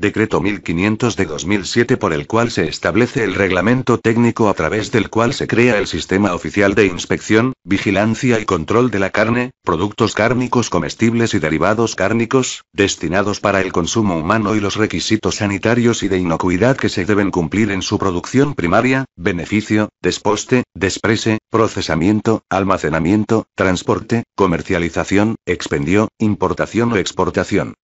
Decreto 1500 de 2007 por el cual se establece el reglamento técnico a través del cual se crea el Sistema Oficial de Inspección, Vigilancia y Control de la Carne, Productos Cárnicos Comestibles y Derivados Cárnicos, destinados para el consumo humano y los requisitos sanitarios y de inocuidad que se deben cumplir en su producción primaria, beneficio, desposte, desprese, procesamiento, almacenamiento, transporte, comercialización, expendio, importación o exportación.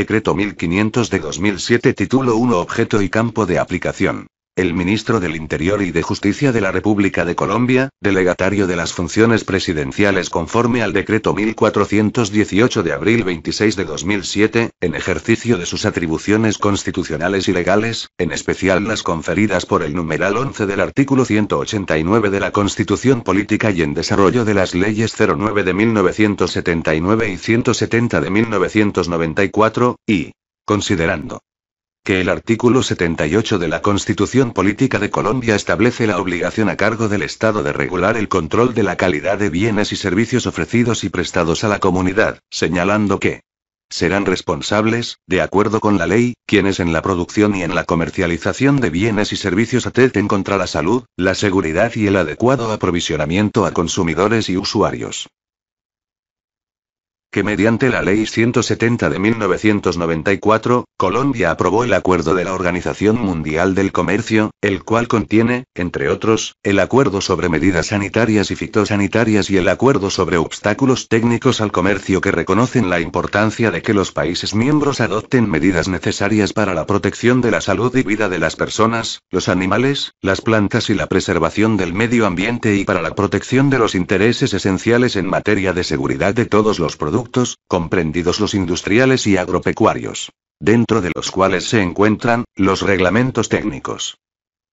Decreto 1500 de 2007 Título 1 Objeto y Campo de Aplicación el ministro del Interior y de Justicia de la República de Colombia, delegatario de las funciones presidenciales conforme al decreto 1418 de abril 26 de 2007, en ejercicio de sus atribuciones constitucionales y legales, en especial las conferidas por el numeral 11 del artículo 189 de la Constitución Política y en desarrollo de las leyes 09 de 1979 y 170 de 1994, y, considerando que el artículo 78 de la Constitución Política de Colombia establece la obligación a cargo del Estado de regular el control de la calidad de bienes y servicios ofrecidos y prestados a la comunidad, señalando que serán responsables, de acuerdo con la ley, quienes en la producción y en la comercialización de bienes y servicios atenten contra la salud, la seguridad y el adecuado aprovisionamiento a consumidores y usuarios que mediante la Ley 170 de 1994, Colombia aprobó el Acuerdo de la Organización Mundial del Comercio, el cual contiene, entre otros, el Acuerdo sobre Medidas Sanitarias y Fitosanitarias y el Acuerdo sobre Obstáculos Técnicos al Comercio que reconocen la importancia de que los países miembros adopten medidas necesarias para la protección de la salud y vida de las personas, los animales, las plantas y la preservación del medio ambiente y para la protección de los intereses esenciales en materia de seguridad de todos los productos comprendidos los industriales y agropecuarios, dentro de los cuales se encuentran los reglamentos técnicos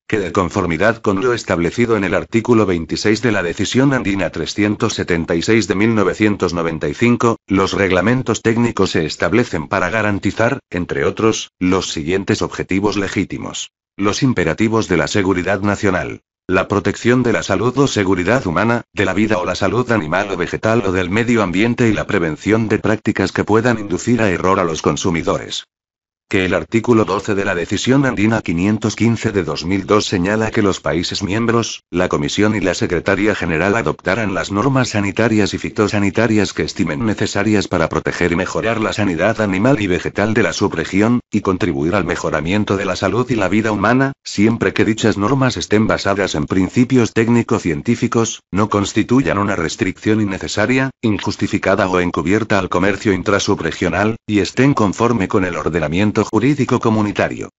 que de conformidad con lo establecido en el artículo 26 de la Decisión Andina 376 de 1995, los reglamentos técnicos se establecen para garantizar, entre otros, los siguientes objetivos legítimos. Los imperativos de la seguridad nacional. La protección de la salud o seguridad humana, de la vida o la salud animal o vegetal o del medio ambiente y la prevención de prácticas que puedan inducir a error a los consumidores que el artículo 12 de la Decisión Andina 515 de 2002 señala que los países miembros, la Comisión y la Secretaría General adoptarán las normas sanitarias y fitosanitarias que estimen necesarias para proteger y mejorar la sanidad animal y vegetal de la subregión, y contribuir al mejoramiento de la salud y la vida humana, siempre que dichas normas estén basadas en principios técnico-científicos, no constituyan una restricción innecesaria, injustificada o encubierta al comercio intrasubregional, y estén conforme con el ordenamiento jurídico comunitario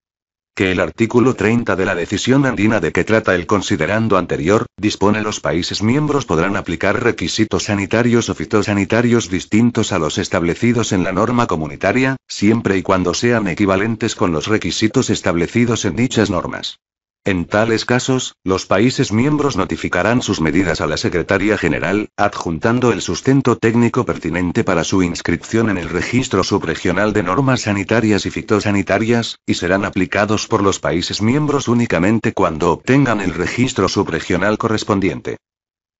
que el artículo 30 de la decisión andina de que trata el considerando anterior, dispone los países miembros podrán aplicar requisitos sanitarios o fitosanitarios distintos a los establecidos en la norma comunitaria, siempre y cuando sean equivalentes con los requisitos establecidos en dichas normas. En tales casos, los países miembros notificarán sus medidas a la Secretaría General, adjuntando el sustento técnico pertinente para su inscripción en el Registro Subregional de Normas Sanitarias y Fitosanitarias, y serán aplicados por los países miembros únicamente cuando obtengan el registro subregional correspondiente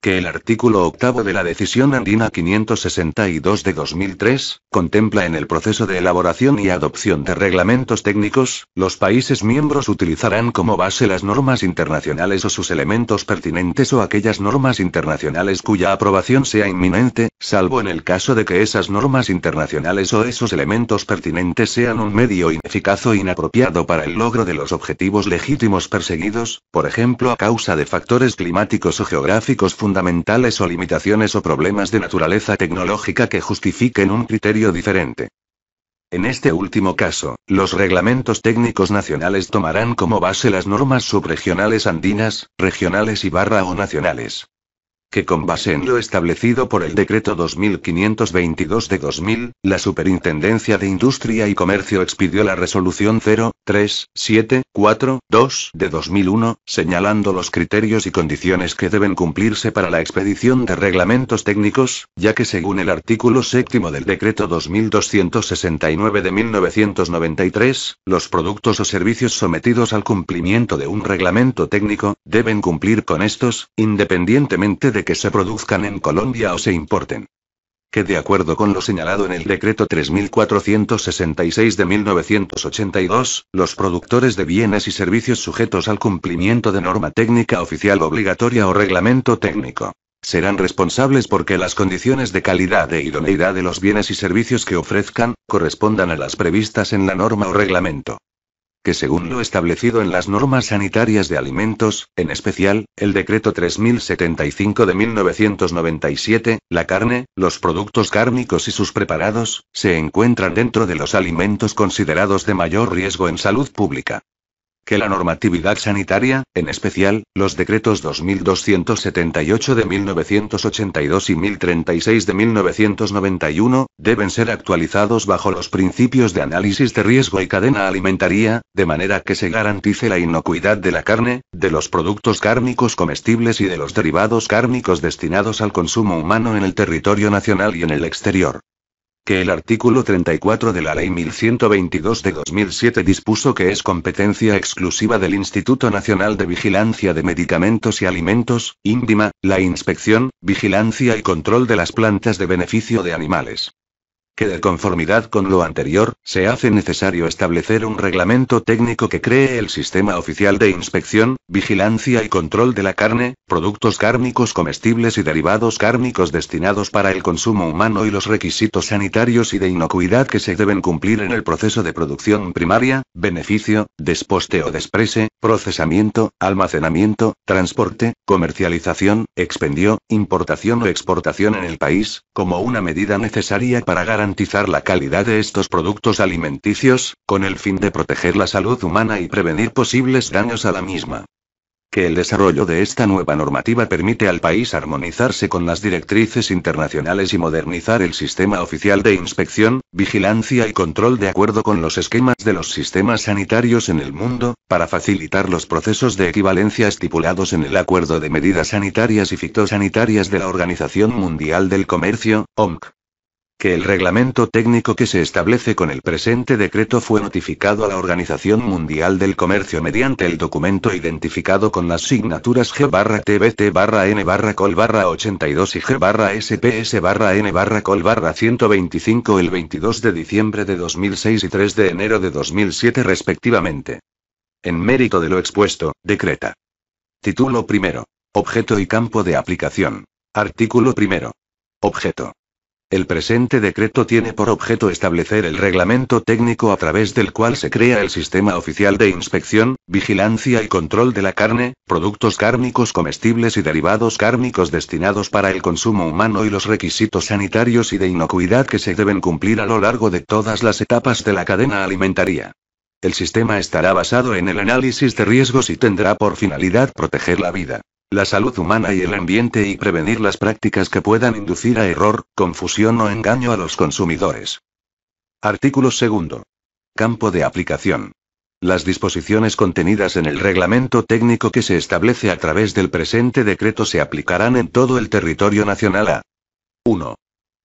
que el artículo octavo de la Decisión Andina 562 de 2003 contempla en el proceso de elaboración y adopción de reglamentos técnicos, los países miembros utilizarán como base las normas internacionales o sus elementos pertinentes o aquellas normas internacionales cuya aprobación sea inminente, salvo en el caso de que esas normas internacionales o esos elementos pertinentes sean un medio ineficaz o inapropiado para el logro de los objetivos legítimos perseguidos, por ejemplo a causa de factores climáticos o geográficos fundamentales fundamentales o limitaciones o problemas de naturaleza tecnológica que justifiquen un criterio diferente. En este último caso, los reglamentos técnicos nacionales tomarán como base las normas subregionales andinas, regionales y barra o nacionales que con base en lo establecido por el decreto 2522 de 2000, la Superintendencia de Industria y Comercio expidió la resolución 03742 de 2001, señalando los criterios y condiciones que deben cumplirse para la expedición de reglamentos técnicos, ya que según el artículo séptimo del decreto 2269 de 1993, los productos o servicios sometidos al cumplimiento de un reglamento técnico deben cumplir con estos, independientemente de que se produzcan en Colombia o se importen. Que de acuerdo con lo señalado en el decreto 3466 de 1982, los productores de bienes y servicios sujetos al cumplimiento de norma técnica oficial obligatoria o reglamento técnico serán responsables porque las condiciones de calidad e idoneidad de los bienes y servicios que ofrezcan, correspondan a las previstas en la norma o reglamento que según lo establecido en las normas sanitarias de alimentos, en especial, el decreto 3075 de 1997, la carne, los productos cárnicos y sus preparados, se encuentran dentro de los alimentos considerados de mayor riesgo en salud pública que la normatividad sanitaria, en especial, los decretos 2278 de 1982 y 1036 de 1991, deben ser actualizados bajo los principios de análisis de riesgo y cadena alimentaria, de manera que se garantice la inocuidad de la carne, de los productos cárnicos comestibles y de los derivados cárnicos destinados al consumo humano en el territorio nacional y en el exterior que el artículo 34 de la Ley 1122 de 2007 dispuso que es competencia exclusiva del Instituto Nacional de Vigilancia de Medicamentos y Alimentos, INVIMA, la inspección, vigilancia y control de las plantas de beneficio de animales que de conformidad con lo anterior, se hace necesario establecer un reglamento técnico que cree el sistema oficial de inspección, vigilancia y control de la carne, productos cárnicos comestibles y derivados cárnicos destinados para el consumo humano y los requisitos sanitarios y de inocuidad que se deben cumplir en el proceso de producción primaria, beneficio, desposte o desprese, procesamiento, almacenamiento, transporte, comercialización, expendio, importación o exportación en el país, como una medida necesaria para garantizar la calidad de estos productos alimenticios, con el fin de proteger la salud humana y prevenir posibles daños a la misma que el desarrollo de esta nueva normativa permite al país armonizarse con las directrices internacionales y modernizar el sistema oficial de inspección, vigilancia y control de acuerdo con los esquemas de los sistemas sanitarios en el mundo, para facilitar los procesos de equivalencia estipulados en el Acuerdo de Medidas Sanitarias y Fitosanitarias de la Organización Mundial del Comercio, OMC que el reglamento técnico que se establece con el presente decreto fue notificado a la Organización Mundial del Comercio mediante el documento identificado con las signaturas G-TBT-N-Col-82 y G-SPS-N-Col-125 el 22 de diciembre de 2006 y 3 de enero de 2007 respectivamente. En mérito de lo expuesto, decreta. Título primero. Objeto y campo de aplicación. Artículo primero. Objeto. El presente decreto tiene por objeto establecer el reglamento técnico a través del cual se crea el sistema oficial de inspección, vigilancia y control de la carne, productos cárnicos comestibles y derivados cárnicos destinados para el consumo humano y los requisitos sanitarios y de inocuidad que se deben cumplir a lo largo de todas las etapas de la cadena alimentaria. El sistema estará basado en el análisis de riesgos y tendrá por finalidad proteger la vida la salud humana y el ambiente y prevenir las prácticas que puedan inducir a error, confusión o engaño a los consumidores. Artículo 2. Campo de aplicación. Las disposiciones contenidas en el reglamento técnico que se establece a través del presente decreto se aplicarán en todo el territorio nacional a 1.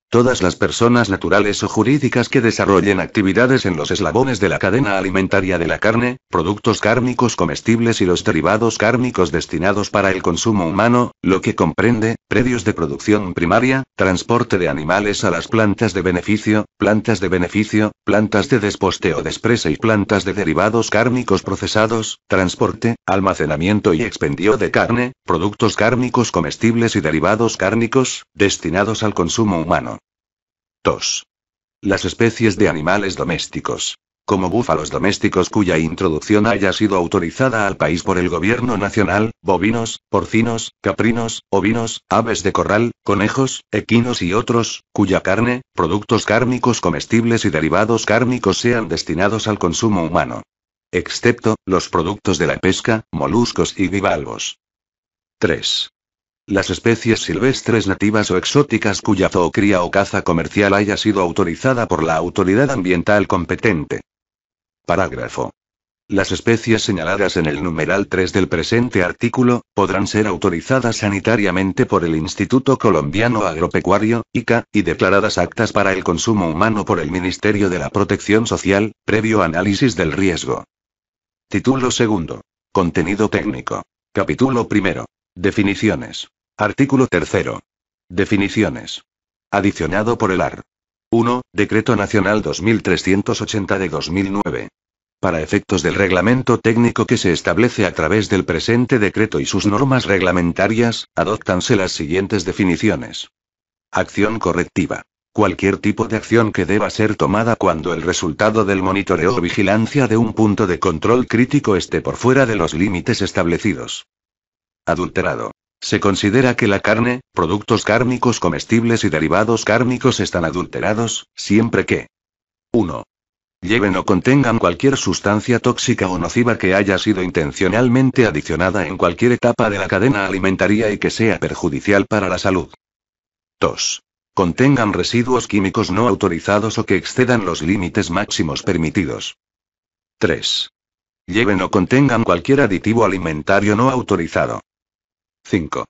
Todas las personas naturales o jurídicas que desarrollen actividades en los eslabones de la cadena alimentaria de la carne, productos cárnicos comestibles y los derivados cárnicos destinados para el consumo humano, lo que comprende, predios de producción primaria, transporte de animales a las plantas de beneficio, plantas de beneficio, plantas de desposte o despresa y plantas de derivados cárnicos procesados, transporte, almacenamiento y expendio de carne, productos cárnicos comestibles y derivados cárnicos, destinados al consumo humano. 2. Las especies de animales domésticos. Como búfalos domésticos cuya introducción haya sido autorizada al país por el gobierno nacional, bovinos, porcinos, caprinos, ovinos, aves de corral, conejos, equinos y otros, cuya carne, productos cárnicos comestibles y derivados cárnicos sean destinados al consumo humano. Excepto, los productos de la pesca, moluscos y bivalvos. 3. Las especies silvestres nativas o exóticas cuya zoocría o caza comercial haya sido autorizada por la autoridad ambiental competente. Parágrafo. Las especies señaladas en el numeral 3 del presente artículo, podrán ser autorizadas sanitariamente por el Instituto Colombiano Agropecuario, ICA, y declaradas actas para el consumo humano por el Ministerio de la Protección Social, previo análisis del riesgo. Título 2. Contenido técnico. Capítulo 1. Definiciones. Artículo 3. Definiciones. Adicionado por el AR. 1. Decreto Nacional 2380 de 2009. Para efectos del reglamento técnico que se establece a través del presente decreto y sus normas reglamentarias, adoptanse las siguientes definiciones. Acción correctiva. Cualquier tipo de acción que deba ser tomada cuando el resultado del monitoreo o vigilancia de un punto de control crítico esté por fuera de los límites establecidos. Adulterado. Se considera que la carne, productos cárnicos comestibles y derivados cárnicos están adulterados, siempre que 1. Lleven o contengan cualquier sustancia tóxica o nociva que haya sido intencionalmente adicionada en cualquier etapa de la cadena alimentaria y que sea perjudicial para la salud. 2. Contengan residuos químicos no autorizados o que excedan los límites máximos permitidos. 3. Lleven o contengan cualquier aditivo alimentario no autorizado. 5.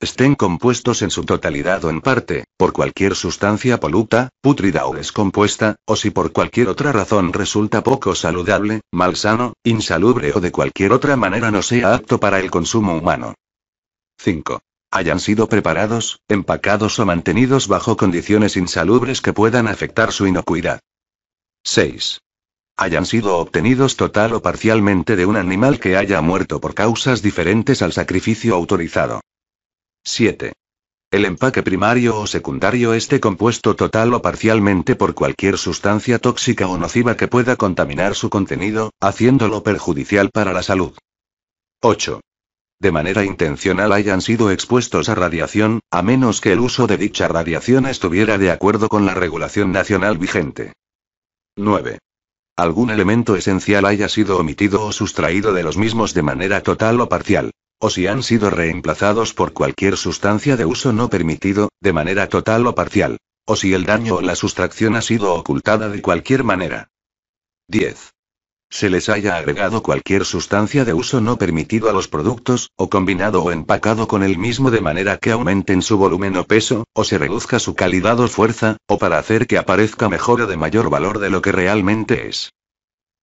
Estén compuestos en su totalidad o en parte, por cualquier sustancia poluta, pútrida o descompuesta, o si por cualquier otra razón resulta poco saludable, malsano, insalubre o de cualquier otra manera no sea apto para el consumo humano. 5 hayan sido preparados, empacados o mantenidos bajo condiciones insalubres que puedan afectar su inocuidad. 6 hayan sido obtenidos total o parcialmente de un animal que haya muerto por causas diferentes al sacrificio autorizado. 7. El empaque primario o secundario esté compuesto total o parcialmente por cualquier sustancia tóxica o nociva que pueda contaminar su contenido, haciéndolo perjudicial para la salud. 8. De manera intencional hayan sido expuestos a radiación, a menos que el uso de dicha radiación estuviera de acuerdo con la regulación nacional vigente. 9 algún elemento esencial haya sido omitido o sustraído de los mismos de manera total o parcial, o si han sido reemplazados por cualquier sustancia de uso no permitido, de manera total o parcial, o si el daño o la sustracción ha sido ocultada de cualquier manera. 10 se les haya agregado cualquier sustancia de uso no permitido a los productos, o combinado o empacado con el mismo de manera que aumenten su volumen o peso, o se reduzca su calidad o fuerza, o para hacer que aparezca mejor o de mayor valor de lo que realmente es.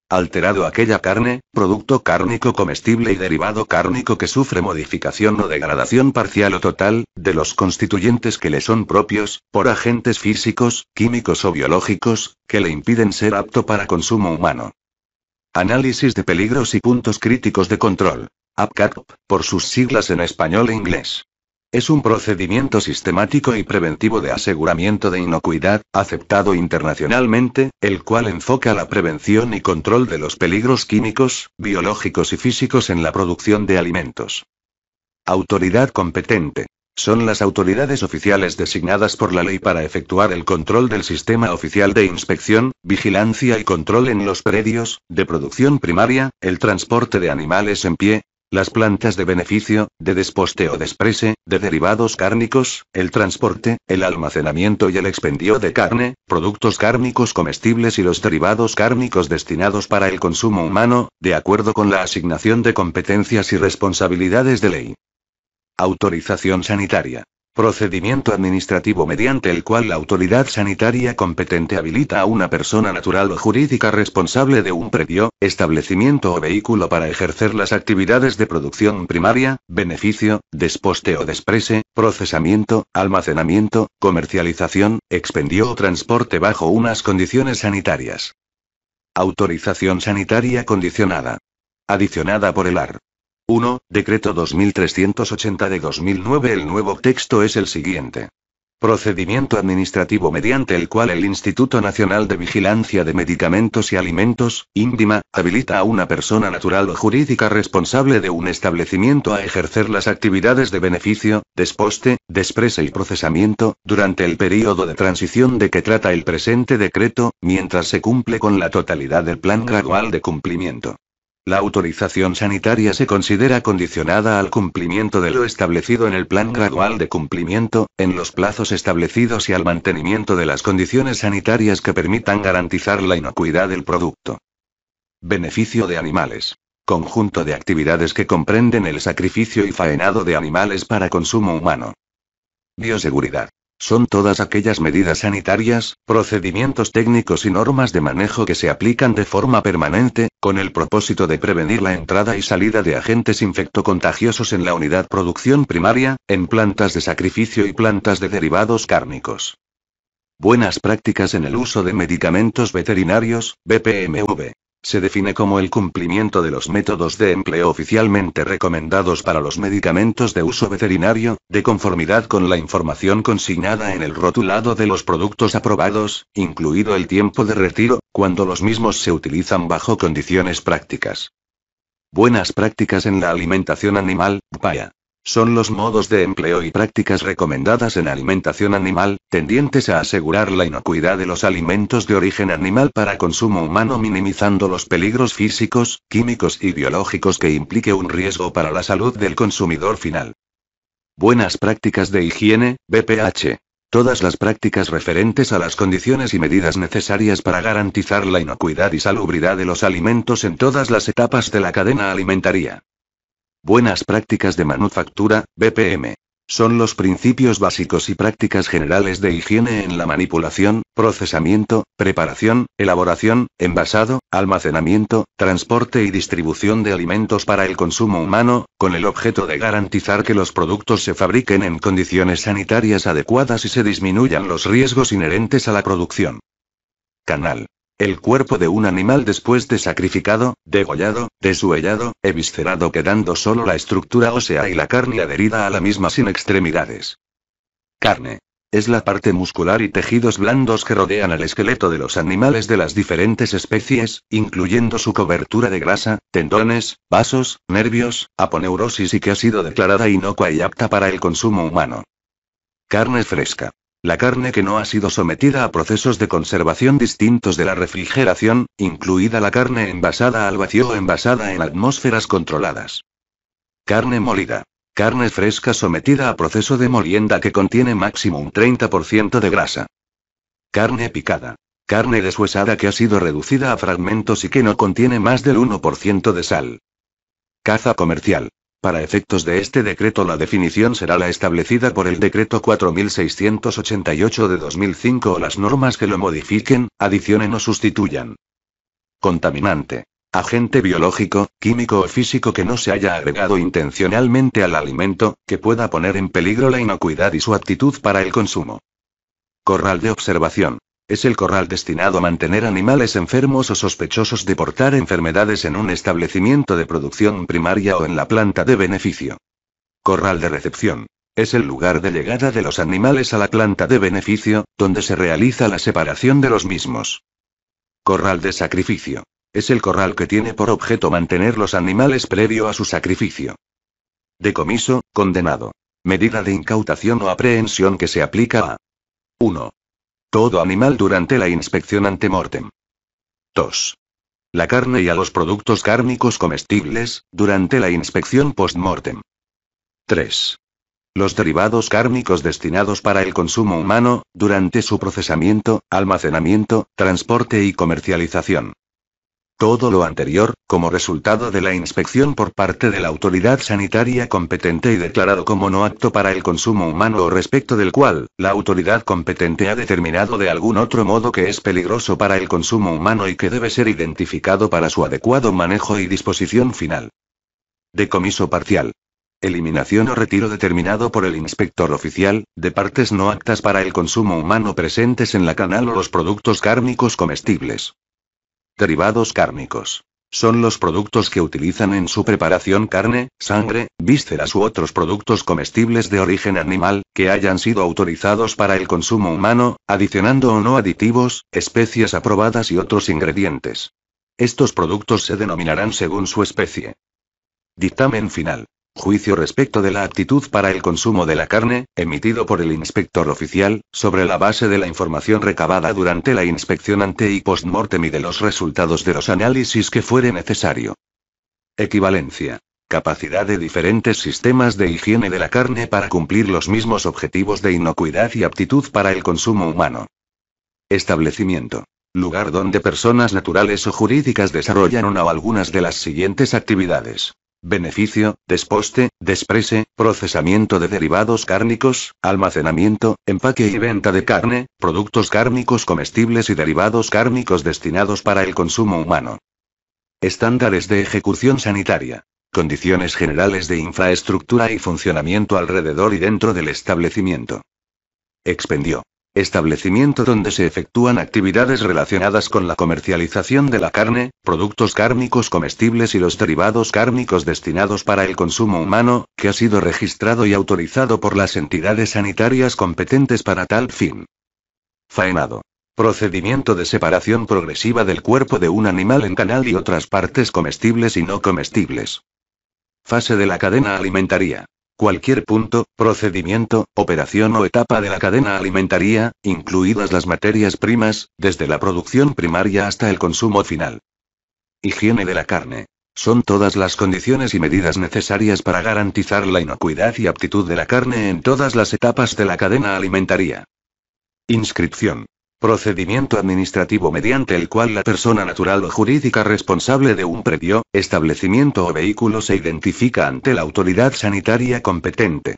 Alterado aquella carne, producto cárnico comestible y derivado cárnico que sufre modificación o degradación parcial o total, de los constituyentes que le son propios, por agentes físicos, químicos o biológicos, que le impiden ser apto para consumo humano. Análisis de peligros y puntos críticos de control. APCAP, por sus siglas en español e inglés. Es un procedimiento sistemático y preventivo de aseguramiento de inocuidad, aceptado internacionalmente, el cual enfoca la prevención y control de los peligros químicos, biológicos y físicos en la producción de alimentos. Autoridad competente. Son las autoridades oficiales designadas por la ley para efectuar el control del sistema oficial de inspección, vigilancia y control en los predios, de producción primaria, el transporte de animales en pie, las plantas de beneficio, de desposte o desprese, de derivados cárnicos, el transporte, el almacenamiento y el expendio de carne, productos cárnicos comestibles y los derivados cárnicos destinados para el consumo humano, de acuerdo con la asignación de competencias y responsabilidades de ley. Autorización sanitaria. Procedimiento administrativo mediante el cual la autoridad sanitaria competente habilita a una persona natural o jurídica responsable de un predio, establecimiento o vehículo para ejercer las actividades de producción primaria, beneficio, desposte o desprese, procesamiento, almacenamiento, comercialización, expendio o transporte bajo unas condiciones sanitarias. Autorización sanitaria condicionada. Adicionada por el AR. 1. Decreto 2380 de 2009. El nuevo texto es el siguiente. Procedimiento administrativo mediante el cual el Instituto Nacional de Vigilancia de Medicamentos y Alimentos, INDIMA, habilita a una persona natural o jurídica responsable de un establecimiento a ejercer las actividades de beneficio, desposte, desprese y procesamiento, durante el periodo de transición de que trata el presente decreto, mientras se cumple con la totalidad del plan gradual de cumplimiento. La autorización sanitaria se considera condicionada al cumplimiento de lo establecido en el plan gradual de cumplimiento, en los plazos establecidos y al mantenimiento de las condiciones sanitarias que permitan garantizar la inocuidad del producto. Beneficio de animales. Conjunto de actividades que comprenden el sacrificio y faenado de animales para consumo humano. Bioseguridad son todas aquellas medidas sanitarias, procedimientos técnicos y normas de manejo que se aplican de forma permanente, con el propósito de prevenir la entrada y salida de agentes infectocontagiosos en la unidad producción primaria, en plantas de sacrificio y plantas de derivados cárnicos. Buenas prácticas en el uso de medicamentos veterinarios, BPMV. Se define como el cumplimiento de los métodos de empleo oficialmente recomendados para los medicamentos de uso veterinario, de conformidad con la información consignada en el rotulado de los productos aprobados, incluido el tiempo de retiro, cuando los mismos se utilizan bajo condiciones prácticas. Buenas prácticas en la alimentación animal, paya. Son los modos de empleo y prácticas recomendadas en alimentación animal, tendientes a asegurar la inocuidad de los alimentos de origen animal para consumo humano minimizando los peligros físicos, químicos y biológicos que implique un riesgo para la salud del consumidor final. Buenas prácticas de higiene, BPH. Todas las prácticas referentes a las condiciones y medidas necesarias para garantizar la inocuidad y salubridad de los alimentos en todas las etapas de la cadena alimentaria. Buenas prácticas de manufactura, BPM. Son los principios básicos y prácticas generales de higiene en la manipulación, procesamiento, preparación, elaboración, envasado, almacenamiento, transporte y distribución de alimentos para el consumo humano, con el objeto de garantizar que los productos se fabriquen en condiciones sanitarias adecuadas y se disminuyan los riesgos inherentes a la producción. Canal. El cuerpo de un animal después de sacrificado, degollado, deshuellado, eviscerado quedando solo la estructura ósea y la carne adherida a la misma sin extremidades. Carne. Es la parte muscular y tejidos blandos que rodean al esqueleto de los animales de las diferentes especies, incluyendo su cobertura de grasa, tendones, vasos, nervios, aponeurosis y que ha sido declarada inocua y apta para el consumo humano. Carne fresca. La carne que no ha sido sometida a procesos de conservación distintos de la refrigeración, incluida la carne envasada al vacío o envasada en atmósferas controladas. Carne molida. Carne fresca sometida a proceso de molienda que contiene máximo un 30% de grasa. Carne picada. Carne deshuesada que ha sido reducida a fragmentos y que no contiene más del 1% de sal. Caza comercial. Para efectos de este decreto la definición será la establecida por el decreto 4688 de 2005 o las normas que lo modifiquen, adicionen o sustituyan. Contaminante. Agente biológico, químico o físico que no se haya agregado intencionalmente al alimento, que pueda poner en peligro la inocuidad y su aptitud para el consumo. Corral de observación. Es el corral destinado a mantener animales enfermos o sospechosos de portar enfermedades en un establecimiento de producción primaria o en la planta de beneficio. Corral de recepción. Es el lugar de llegada de los animales a la planta de beneficio, donde se realiza la separación de los mismos. Corral de sacrificio. Es el corral que tiene por objeto mantener los animales previo a su sacrificio. Decomiso, condenado. Medida de incautación o aprehensión que se aplica a 1. Todo animal durante la inspección ante mortem. 2. La carne y a los productos cárnicos comestibles, durante la inspección post-mortem. 3. Los derivados cárnicos destinados para el consumo humano, durante su procesamiento, almacenamiento, transporte y comercialización. Todo lo anterior, como resultado de la inspección por parte de la autoridad sanitaria competente y declarado como no apto para el consumo humano o respecto del cual, la autoridad competente ha determinado de algún otro modo que es peligroso para el consumo humano y que debe ser identificado para su adecuado manejo y disposición final. Decomiso parcial. Eliminación o retiro determinado por el inspector oficial, de partes no aptas para el consumo humano presentes en la canal o los productos cárnicos comestibles. Derivados cárnicos. Son los productos que utilizan en su preparación carne, sangre, vísceras u otros productos comestibles de origen animal, que hayan sido autorizados para el consumo humano, adicionando o no aditivos, especies aprobadas y otros ingredientes. Estos productos se denominarán según su especie. Dictamen final. Juicio respecto de la aptitud para el consumo de la carne, emitido por el inspector oficial, sobre la base de la información recabada durante la inspección ante y post-mortem y de los resultados de los análisis que fuere necesario. Equivalencia. Capacidad de diferentes sistemas de higiene de la carne para cumplir los mismos objetivos de inocuidad y aptitud para el consumo humano. Establecimiento. Lugar donde personas naturales o jurídicas desarrollan una o algunas de las siguientes actividades. Beneficio, desposte, desprese, procesamiento de derivados cárnicos, almacenamiento, empaque y venta de carne, productos cárnicos comestibles y derivados cárnicos destinados para el consumo humano. Estándares de ejecución sanitaria. Condiciones generales de infraestructura y funcionamiento alrededor y dentro del establecimiento. Expendió establecimiento donde se efectúan actividades relacionadas con la comercialización de la carne, productos cárnicos comestibles y los derivados cárnicos destinados para el consumo humano, que ha sido registrado y autorizado por las entidades sanitarias competentes para tal fin. Faenado. Procedimiento de separación progresiva del cuerpo de un animal en canal y otras partes comestibles y no comestibles. Fase de la cadena alimentaria. Cualquier punto, procedimiento, operación o etapa de la cadena alimentaria, incluidas las materias primas, desde la producción primaria hasta el consumo final. Higiene de la carne. Son todas las condiciones y medidas necesarias para garantizar la inocuidad y aptitud de la carne en todas las etapas de la cadena alimentaria. Inscripción procedimiento administrativo mediante el cual la persona natural o jurídica responsable de un predio, establecimiento o vehículo se identifica ante la autoridad sanitaria competente.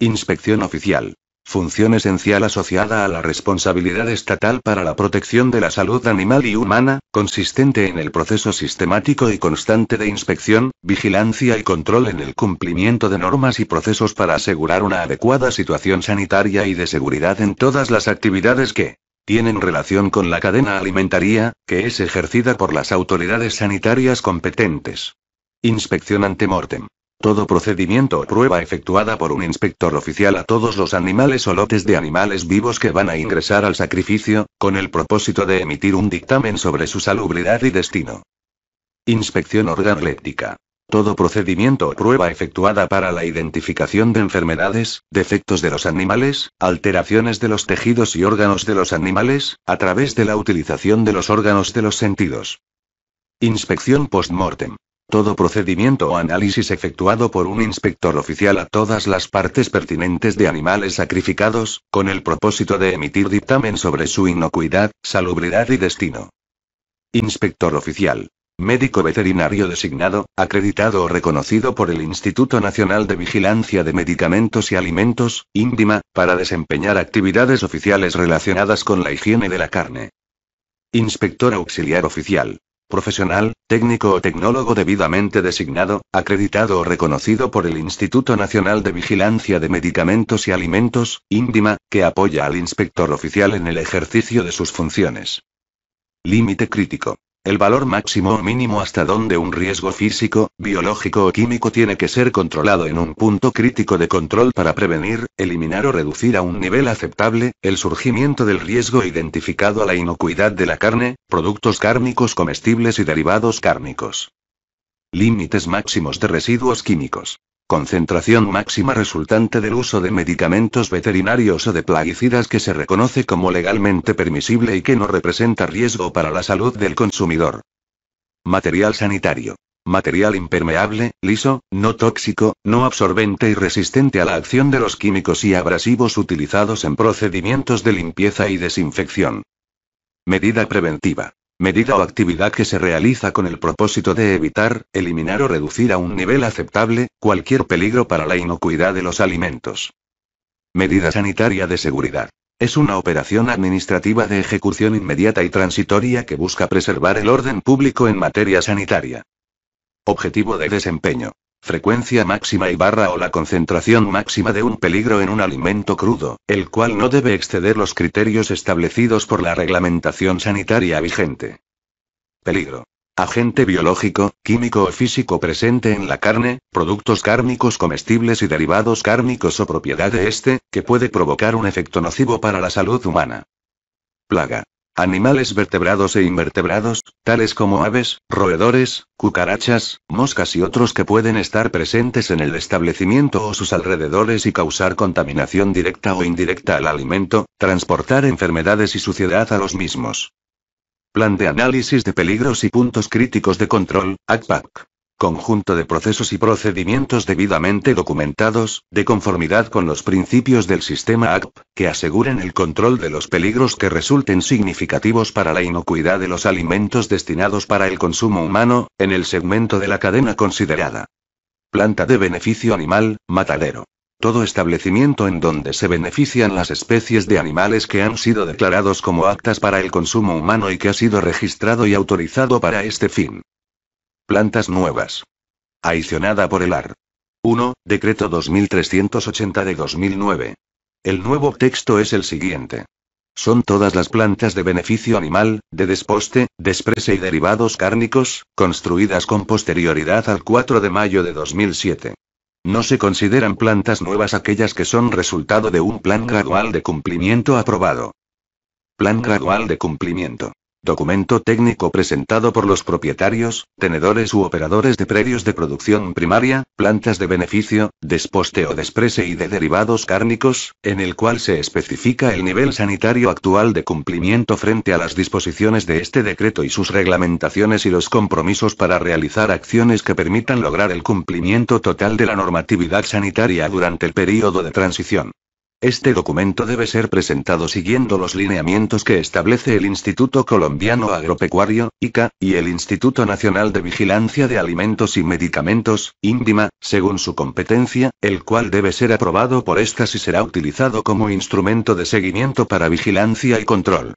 Inspección oficial. Función esencial asociada a la responsabilidad estatal para la protección de la salud animal y humana, consistente en el proceso sistemático y constante de inspección, vigilancia y control en el cumplimiento de normas y procesos para asegurar una adecuada situación sanitaria y de seguridad en todas las actividades que, tienen relación con la cadena alimentaria, que es ejercida por las autoridades sanitarias competentes. Inspección ante mortem. Todo procedimiento o prueba efectuada por un inspector oficial a todos los animales o lotes de animales vivos que van a ingresar al sacrificio, con el propósito de emitir un dictamen sobre su salubridad y destino. Inspección organoléptica. Todo procedimiento o prueba efectuada para la identificación de enfermedades, defectos de los animales, alteraciones de los tejidos y órganos de los animales, a través de la utilización de los órganos de los sentidos. Inspección post-mortem. Todo procedimiento o análisis efectuado por un inspector oficial a todas las partes pertinentes de animales sacrificados, con el propósito de emitir dictamen sobre su inocuidad, salubridad y destino. Inspector oficial médico veterinario designado, acreditado o reconocido por el Instituto Nacional de Vigilancia de Medicamentos y Alimentos, íntima para desempeñar actividades oficiales relacionadas con la higiene de la carne. Inspector auxiliar oficial. Profesional, técnico o tecnólogo debidamente designado, acreditado o reconocido por el Instituto Nacional de Vigilancia de Medicamentos y Alimentos, íntima que apoya al inspector oficial en el ejercicio de sus funciones. Límite crítico. El valor máximo o mínimo hasta donde un riesgo físico, biológico o químico tiene que ser controlado en un punto crítico de control para prevenir, eliminar o reducir a un nivel aceptable, el surgimiento del riesgo identificado a la inocuidad de la carne, productos cárnicos comestibles y derivados cárnicos. Límites máximos de residuos químicos concentración máxima resultante del uso de medicamentos veterinarios o de plaguicidas que se reconoce como legalmente permisible y que no representa riesgo para la salud del consumidor. Material sanitario. Material impermeable, liso, no tóxico, no absorbente y resistente a la acción de los químicos y abrasivos utilizados en procedimientos de limpieza y desinfección. Medida preventiva medida o actividad que se realiza con el propósito de evitar, eliminar o reducir a un nivel aceptable, cualquier peligro para la inocuidad de los alimentos. Medida sanitaria de seguridad. Es una operación administrativa de ejecución inmediata y transitoria que busca preservar el orden público en materia sanitaria. Objetivo de desempeño frecuencia máxima y barra o la concentración máxima de un peligro en un alimento crudo, el cual no debe exceder los criterios establecidos por la reglamentación sanitaria vigente. Peligro. Agente biológico, químico o físico presente en la carne, productos cárnicos comestibles y derivados cárnicos o propiedad de este, que puede provocar un efecto nocivo para la salud humana. Plaga. Animales vertebrados e invertebrados, tales como aves, roedores, cucarachas, moscas y otros que pueden estar presentes en el establecimiento o sus alrededores y causar contaminación directa o indirecta al alimento, transportar enfermedades y suciedad a los mismos. Plan de análisis de peligros y puntos críticos de control, ACPAC conjunto de procesos y procedimientos debidamente documentados, de conformidad con los principios del sistema ACP, que aseguren el control de los peligros que resulten significativos para la inocuidad de los alimentos destinados para el consumo humano, en el segmento de la cadena considerada. Planta de beneficio animal, matadero. Todo establecimiento en donde se benefician las especies de animales que han sido declarados como aptas para el consumo humano y que ha sido registrado y autorizado para este fin plantas nuevas. Aicionada por el AR. 1, Decreto 2380 de 2009. El nuevo texto es el siguiente. Son todas las plantas de beneficio animal, de desposte, desprese y derivados cárnicos, construidas con posterioridad al 4 de mayo de 2007. No se consideran plantas nuevas aquellas que son resultado de un plan gradual de cumplimiento aprobado. Plan gradual de cumplimiento. Documento técnico presentado por los propietarios, tenedores u operadores de predios de producción primaria, plantas de beneficio, desposte o desprese y de derivados cárnicos, en el cual se especifica el nivel sanitario actual de cumplimiento frente a las disposiciones de este decreto y sus reglamentaciones y los compromisos para realizar acciones que permitan lograr el cumplimiento total de la normatividad sanitaria durante el periodo de transición. Este documento debe ser presentado siguiendo los lineamientos que establece el Instituto Colombiano Agropecuario, ICA, y el Instituto Nacional de Vigilancia de Alimentos y Medicamentos, Índima, según su competencia, el cual debe ser aprobado por estas y será utilizado como instrumento de seguimiento para vigilancia y control.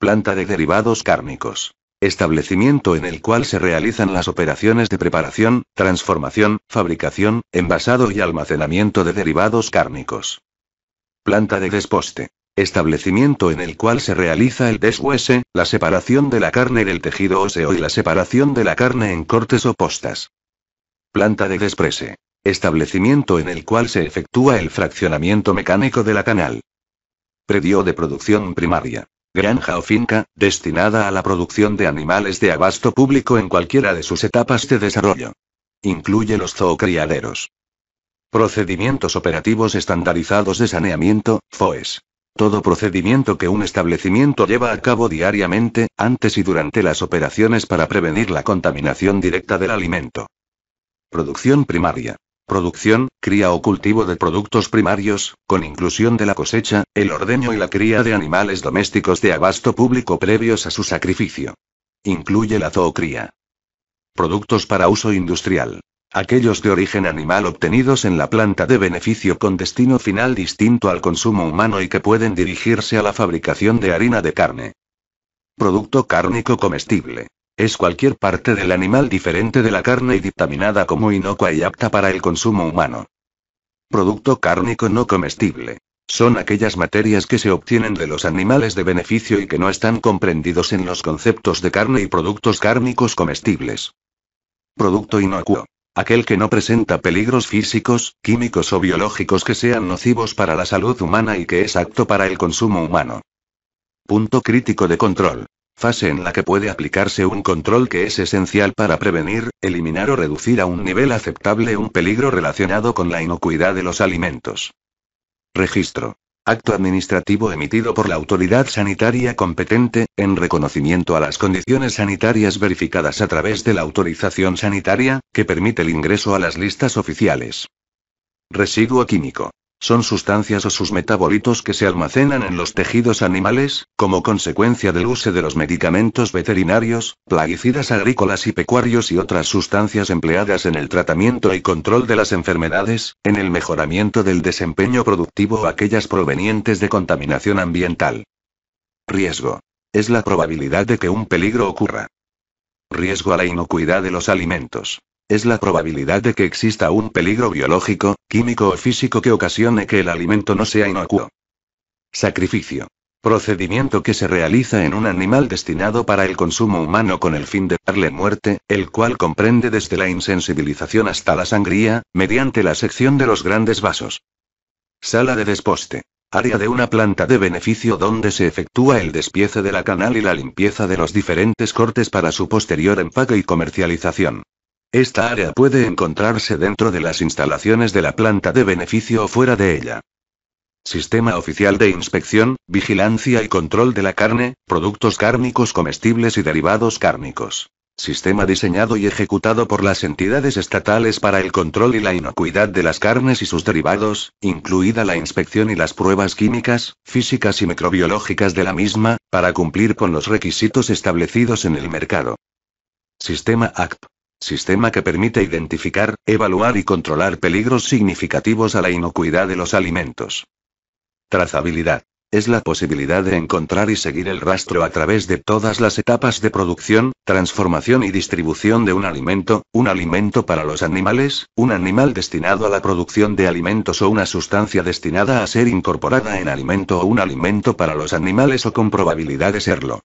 Planta de derivados cárnicos establecimiento en el cual se realizan las operaciones de preparación, transformación, fabricación, envasado y almacenamiento de derivados cárnicos. Planta de desposte. Establecimiento en el cual se realiza el deshuese, la separación de la carne del tejido óseo y la separación de la carne en cortes o Planta de desprese. Establecimiento en el cual se efectúa el fraccionamiento mecánico de la canal. Predio de producción primaria. Granja o finca, destinada a la producción de animales de abasto público en cualquiera de sus etapas de desarrollo. Incluye los zoocriaderos. Procedimientos operativos estandarizados de saneamiento, FOES. Todo procedimiento que un establecimiento lleva a cabo diariamente, antes y durante las operaciones para prevenir la contaminación directa del alimento. Producción primaria. Producción, cría o cultivo de productos primarios, con inclusión de la cosecha, el ordeño y la cría de animales domésticos de abasto público previos a su sacrificio. Incluye la zoocría. Productos para uso industrial. Aquellos de origen animal obtenidos en la planta de beneficio con destino final distinto al consumo humano y que pueden dirigirse a la fabricación de harina de carne. Producto cárnico comestible. Es cualquier parte del animal diferente de la carne y dictaminada como inocua y apta para el consumo humano. Producto cárnico no comestible. Son aquellas materias que se obtienen de los animales de beneficio y que no están comprendidos en los conceptos de carne y productos cárnicos comestibles. Producto inocuo. Aquel que no presenta peligros físicos, químicos o biológicos que sean nocivos para la salud humana y que es apto para el consumo humano. Punto crítico de control. Fase en la que puede aplicarse un control que es esencial para prevenir, eliminar o reducir a un nivel aceptable un peligro relacionado con la inocuidad de los alimentos. Registro. Acto administrativo emitido por la autoridad sanitaria competente, en reconocimiento a las condiciones sanitarias verificadas a través de la autorización sanitaria, que permite el ingreso a las listas oficiales. Residuo químico son sustancias o sus metabolitos que se almacenan en los tejidos animales, como consecuencia del uso de los medicamentos veterinarios, plaguicidas agrícolas y pecuarios y otras sustancias empleadas en el tratamiento y control de las enfermedades, en el mejoramiento del desempeño productivo o aquellas provenientes de contaminación ambiental. Riesgo. Es la probabilidad de que un peligro ocurra. Riesgo a la inocuidad de los alimentos. Es la probabilidad de que exista un peligro biológico, químico o físico que ocasione que el alimento no sea inocuo. Sacrificio. Procedimiento que se realiza en un animal destinado para el consumo humano con el fin de darle muerte, el cual comprende desde la insensibilización hasta la sangría, mediante la sección de los grandes vasos. Sala de desposte. Área de una planta de beneficio donde se efectúa el despiece de la canal y la limpieza de los diferentes cortes para su posterior empaque y comercialización. Esta área puede encontrarse dentro de las instalaciones de la planta de beneficio o fuera de ella. Sistema oficial de inspección, vigilancia y control de la carne, productos cárnicos comestibles y derivados cárnicos. Sistema diseñado y ejecutado por las entidades estatales para el control y la inocuidad de las carnes y sus derivados, incluida la inspección y las pruebas químicas, físicas y microbiológicas de la misma, para cumplir con los requisitos establecidos en el mercado. Sistema ACP, sistema que permite identificar, evaluar y controlar peligros significativos a la inocuidad de los alimentos. Trazabilidad. Es la posibilidad de encontrar y seguir el rastro a través de todas las etapas de producción, transformación y distribución de un alimento, un alimento para los animales, un animal destinado a la producción de alimentos o una sustancia destinada a ser incorporada en alimento o un alimento para los animales o con probabilidad de serlo.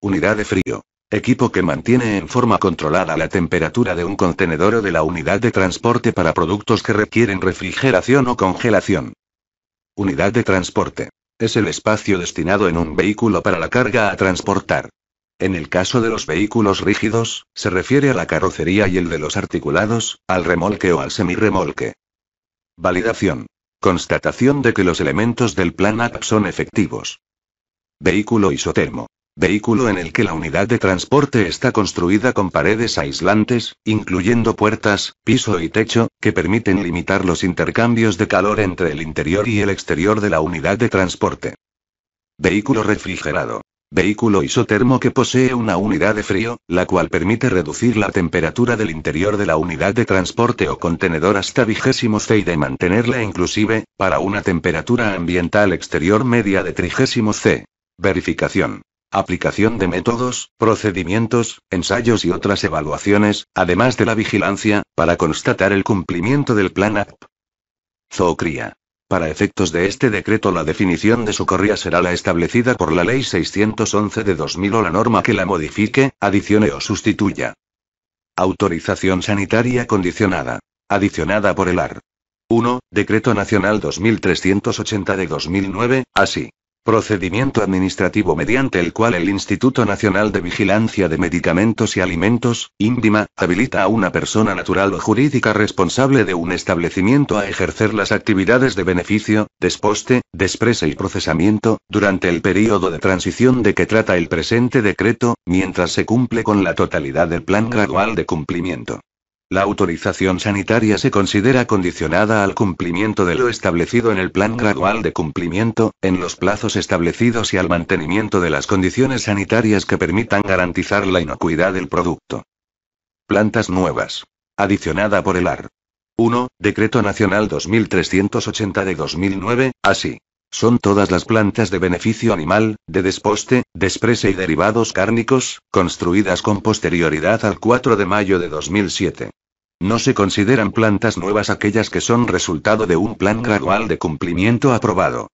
Unidad de frío. Equipo que mantiene en forma controlada la temperatura de un contenedor o de la unidad de transporte para productos que requieren refrigeración o congelación. Unidad de transporte. Es el espacio destinado en un vehículo para la carga a transportar. En el caso de los vehículos rígidos, se refiere a la carrocería y el de los articulados, al remolque o al semirremolque. Validación. Constatación de que los elementos del plan AP son efectivos. Vehículo isotermo vehículo en el que la unidad de transporte está construida con paredes aislantes, incluyendo puertas, piso y techo, que permiten limitar los intercambios de calor entre el interior y el exterior de la unidad de transporte. Vehículo refrigerado. Vehículo isotermo que posee una unidad de frío, la cual permite reducir la temperatura del interior de la unidad de transporte o contenedor hasta vigésimo C y de mantenerla inclusive, para una temperatura ambiental exterior media de trigésimo C. Verificación aplicación de métodos, procedimientos, ensayos y otras evaluaciones, además de la vigilancia, para constatar el cumplimiento del plan AP. Zoocría. Para efectos de este decreto la definición de socorría será la establecida por la Ley 611 de 2000 o la norma que la modifique, adicione o sustituya. Autorización sanitaria condicionada. Adicionada por el AR. 1. Decreto Nacional 2380 de 2009, así Procedimiento administrativo mediante el cual el Instituto Nacional de Vigilancia de Medicamentos y Alimentos, Índima, habilita a una persona natural o jurídica responsable de un establecimiento a ejercer las actividades de beneficio, desposte, despresa y procesamiento, durante el período de transición de que trata el presente decreto, mientras se cumple con la totalidad del plan gradual de cumplimiento. La autorización sanitaria se considera condicionada al cumplimiento de lo establecido en el plan gradual de cumplimiento, en los plazos establecidos y al mantenimiento de las condiciones sanitarias que permitan garantizar la inocuidad del producto. Plantas nuevas. Adicionada por el AR. 1. Decreto Nacional 2380 de 2009, así. Son todas las plantas de beneficio animal, de desposte, desprese y derivados cárnicos, construidas con posterioridad al 4 de mayo de 2007. No se consideran plantas nuevas aquellas que son resultado de un plan gradual de cumplimiento aprobado.